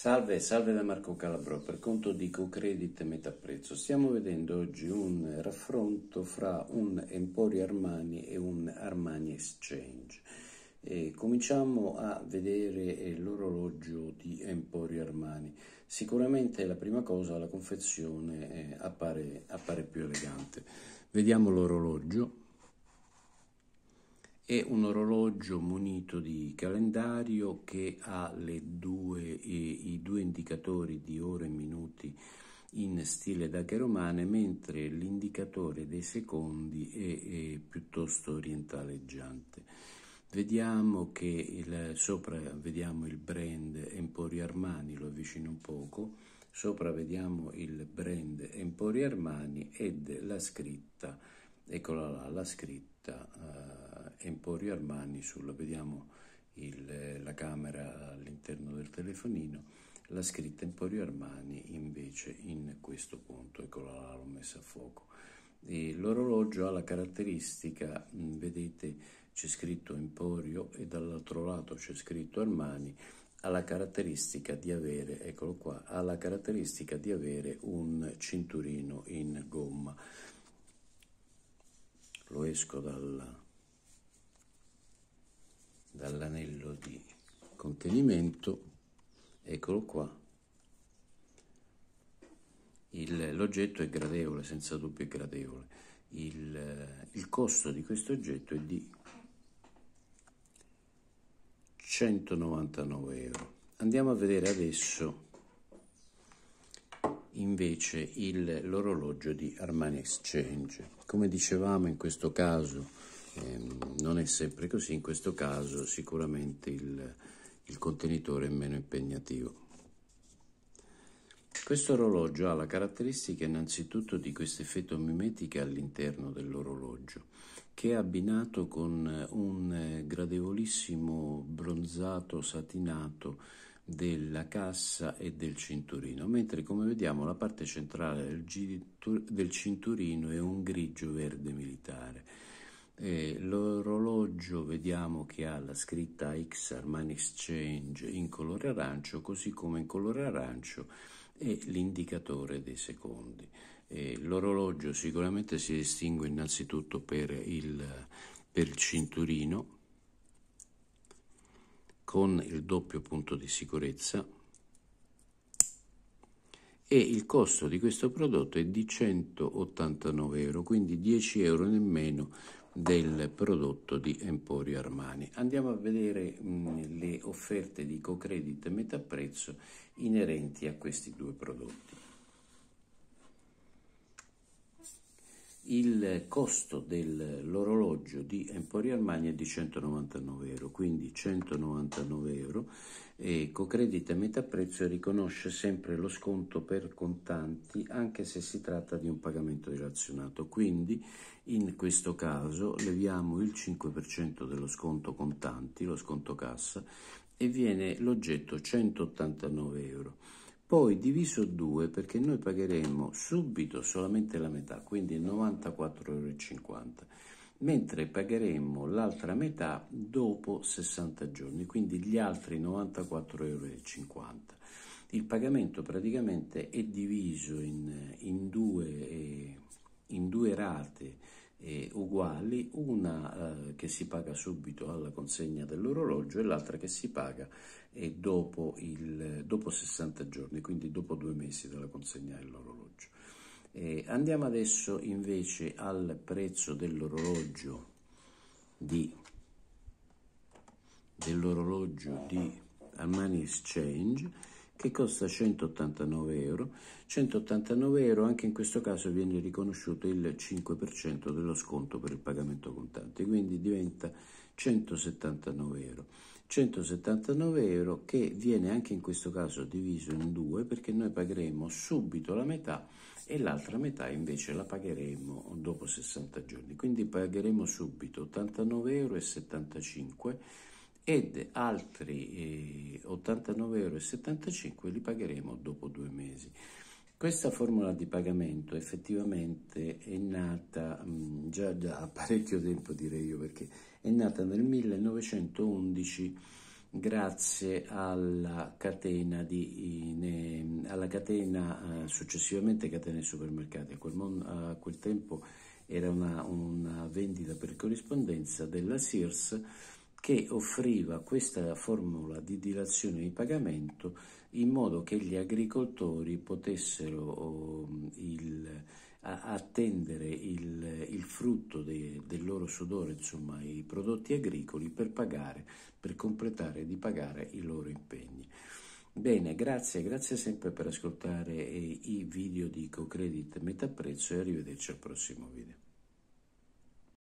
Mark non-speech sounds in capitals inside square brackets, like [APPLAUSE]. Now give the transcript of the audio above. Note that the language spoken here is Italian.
Salve, salve da Marco Calabro per conto di CoCredit Metaprezzo. Stiamo vedendo oggi un raffronto fra un Emporio Armani e un Armani Exchange. E cominciamo a vedere eh, l'orologio di Emporio Armani. Sicuramente la prima cosa, la confezione eh, appare, appare più elegante. Vediamo l'orologio. È un orologio munito di calendario che ha due, i due indicatori di ore e minuti in stile dacheromane, mentre l'indicatore dei secondi è, è piuttosto orientaleggiante. Vediamo che il, sopra vediamo il brand Emporio Armani, lo avvicino un poco, sopra vediamo il brand Emporio Armani ed la scritta, eccola là, la scritta. Uh, Emporio Armani, sulla vediamo il, la camera all'interno del telefonino, la scritta Emporio Armani invece in questo punto, eccola là, l'ho messa a fuoco. E l'orologio ha la caratteristica, vedete c'è scritto Emporio e dall'altro lato c'è scritto Armani, ha la caratteristica di avere, eccolo qua, ha la caratteristica di avere un cinturino in gomma. Lo esco dal contenimento, eccolo qua, l'oggetto è gradevole, senza dubbio è gradevole, il, il costo di questo oggetto è di 199 euro. Andiamo a vedere adesso invece l'orologio di Armani Exchange. Come dicevamo in questo caso ehm, non è sempre così, in questo caso sicuramente il, il contenitore è meno impegnativo. Questo orologio ha la caratteristica innanzitutto di questo effetto mimetico all'interno dell'orologio, che è abbinato con un eh, gradevolissimo bronzato satinato della cassa e del cinturino, mentre come vediamo la parte centrale del, del cinturino è un grigio verde militare e l'orologio vediamo che ha la scritta X Armani Exchange in colore arancio, così come in colore arancio e l'indicatore dei secondi. E l'orologio sicuramente si distingue innanzitutto per il, per il cinturino con il doppio punto di sicurezza e il costo di questo prodotto è di 189 euro, quindi 10 euro nemmeno del prodotto di Emporio Armani. Andiamo a vedere mh, mm, le offerte di co Cocredit metà prezzo inerenti a questi due prodotti. il costo dell'orologio di Emporio Armani è di 199 euro, quindi 199 euro e Cocredit a metà prezzo riconosce sempre lo sconto per contanti anche se si tratta di un pagamento relazionato, quindi in questo caso leviamo il 5% dello sconto contanti, lo sconto cassa e viene l'oggetto 189 euro poi diviso 2 perché noi pagheremo subito solamente la metà, quindi 94,50 euro, mentre pagheremo l'altra metà dopo 60 giorni, quindi gli altri 94,50 euro. Il pagamento praticamente è diviso in, in, due, eh, in due rate eh, uguali, una eh, che si paga subito alla consegna dell'orologio e l'altra che si paga eh, dopo, il, dopo 60 giorni, quindi dopo due mesi dalla consegna dell'orologio. Eh, andiamo adesso invece al prezzo dell'orologio di, dell'orologio di Armani Exchange che costa 189 euro. 189 euro anche in questo caso viene riconosciuto il 5% dello sconto per il pagamento contante, quindi diventa 179 euro. 179 euro che viene anche in questo caso diviso in due perché noi pagheremo subito la metà e l'altra metà invece la pagheremo dopo 60 giorni quindi pagheremo subito 89,75 euro ed altri 89,75 eh, euro li pagheremo dopo due mesi. Questa formula di pagamento effettivamente è nata mh, mm, già da [LAUGHS] parecchio tempo direi io perché è nata nel 1911 grazie alla catena, di, in, eh, alla catena eh, successivamente catena di supermercati. A quel, mon, a quel tempo era una, una vendita per corrispondenza della Sears che offriva questa formula di dilazione di pagamento in modo che gli agricoltori potessero oh, il, a, attendere il, il frutto de, del loro sudore, insomma i prodotti agricoli per pagare, per completare di pagare i loro impegni. Bene, grazie, grazie sempre per ascoltare eh, i video di Cocredit Metapprezzo e arrivederci al prossimo video.